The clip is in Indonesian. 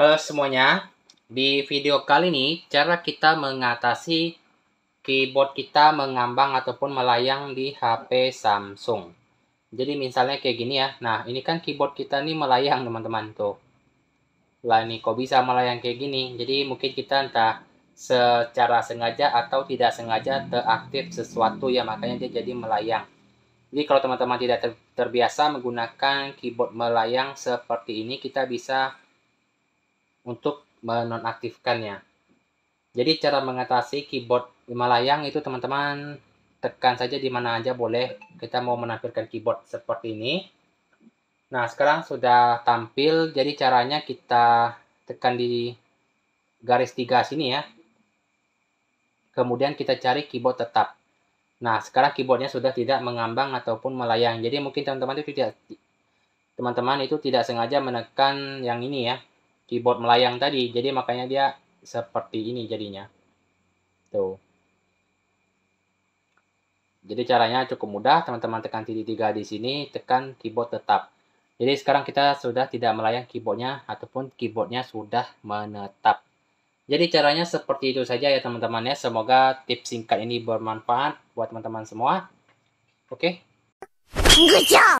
Halo semuanya, di video kali ini cara kita mengatasi keyboard kita mengambang ataupun melayang di HP Samsung. Jadi misalnya kayak gini ya, nah ini kan keyboard kita nih melayang teman-teman tuh. Lah ini kok bisa melayang kayak gini, jadi mungkin kita entah secara sengaja atau tidak sengaja teraktif sesuatu ya makanya dia jadi melayang. Jadi kalau teman-teman tidak ter terbiasa menggunakan keyboard melayang seperti ini kita bisa untuk menonaktifkannya. Jadi cara mengatasi keyboard melayang itu teman-teman tekan saja di mana aja boleh. Kita mau menampilkan keyboard seperti ini. Nah, sekarang sudah tampil. Jadi caranya kita tekan di garis tiga sini ya. Kemudian kita cari keyboard tetap. Nah, sekarang keyboardnya sudah tidak mengambang ataupun melayang. Jadi mungkin teman-teman itu tidak teman-teman itu tidak sengaja menekan yang ini ya, keyboard melayang tadi. Jadi makanya dia seperti ini jadinya. Tuh. Jadi caranya cukup mudah, teman-teman tekan titik tiga di sini, tekan keyboard tetap. Jadi sekarang kita sudah tidak melayang keyboardnya ataupun keyboardnya sudah menetap. Jadi caranya seperti itu saja ya teman-teman ya. Semoga tips singkat ini bermanfaat buat teman-teman semua. Oke. Okay?